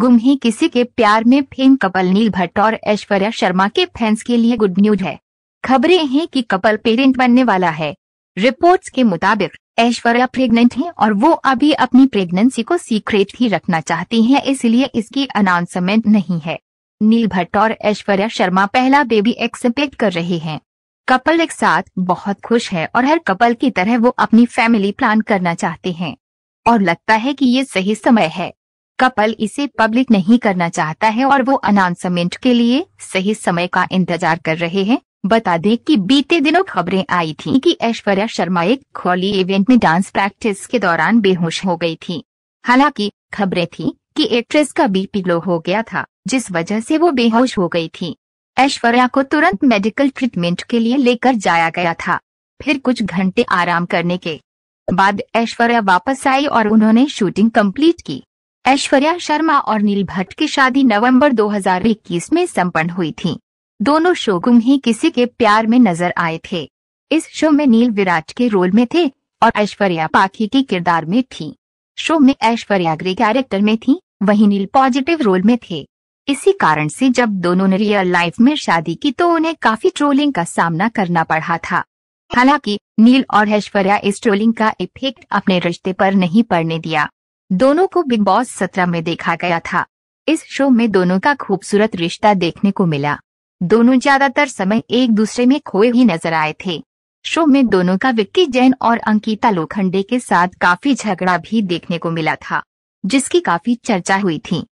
गुम ही किसी के प्यार में फेम कपल नील भट्ट और ऐश्वर्या शर्मा के फैंस के लिए गुड न्यूज है खबरें हैं कि कपल पेरेंट बनने वाला है रिपोर्ट्स के मुताबिक ऐश्वर्या प्रेग्नेंट हैं और वो अभी अपनी प्रेगनेंसी को सीक्रेट ही रखना चाहती हैं इसलिए इसकी अनाउंसमेंट नहीं है नील भट्ट और ऐश्वर्या शर्मा पहला बेबी एक्सपेक्ट कर रहे हैं कपल एक साथ बहुत खुश है और हर कपल की तरह वो अपनी फैमिली प्लान करना चाहते हैं और लगता है कि ये सही समय है कपल इसे पब्लिक नहीं करना चाहता है और वो अनाउंसमेंट के लिए सही समय का इंतजार कर रहे हैं बता दें कि बीते दिनों खबरें आई थीं कि ऐश्वर्या शर्मा एक खोली इवेंट में डांस प्रैक्टिस के दौरान बेहोश हो गई थी हालांकि खबरें थी कि एक्ट्रेस का बीपी लो हो गया था जिस वजह से वो बेहोश हो गई थी ऐश्वर्या को तुरंत मेडिकल ट्रीटमेंट के लिए लेकर जाया गया था फिर कुछ घंटे आराम करने के बाद ऐश्वर्या वापस आई और उन्होंने शूटिंग कंप्लीट की ऐश्वर्या शर्मा और नील भट्ट की शादी नवंबर 2021 में संपन्न हुई थी दोनों शो गुम ही किसी के प्यार में नजर आए थे इस शो में नील विराट के रोल में थे और ऐश्वर्या पाखी के किरदार में थी शो में ऐश्वर्या ग्रे कैरेक्टर में थी वहीं नील पॉजिटिव रोल में थे इसी कारण से जब दोनों ने रियल लाइफ में शादी की तो उन्हें काफी ट्रोलिंग का सामना करना पड़ा था हालांकि नील और ऐश्वर्या इस ट्रोलिंग का इफेक्ट अपने रिश्ते पर नहीं पड़ने दिया दोनों को बिग बॉस सत्रह में देखा गया था इस शो में दोनों का खूबसूरत रिश्ता देखने को मिला दोनों ज्यादातर समय एक दूसरे में खोए ही नजर आए थे शो में दोनों का विक्की जैन और अंकिता लोखंडे के साथ काफी झगड़ा भी देखने को मिला था जिसकी काफी चर्चा हुई थी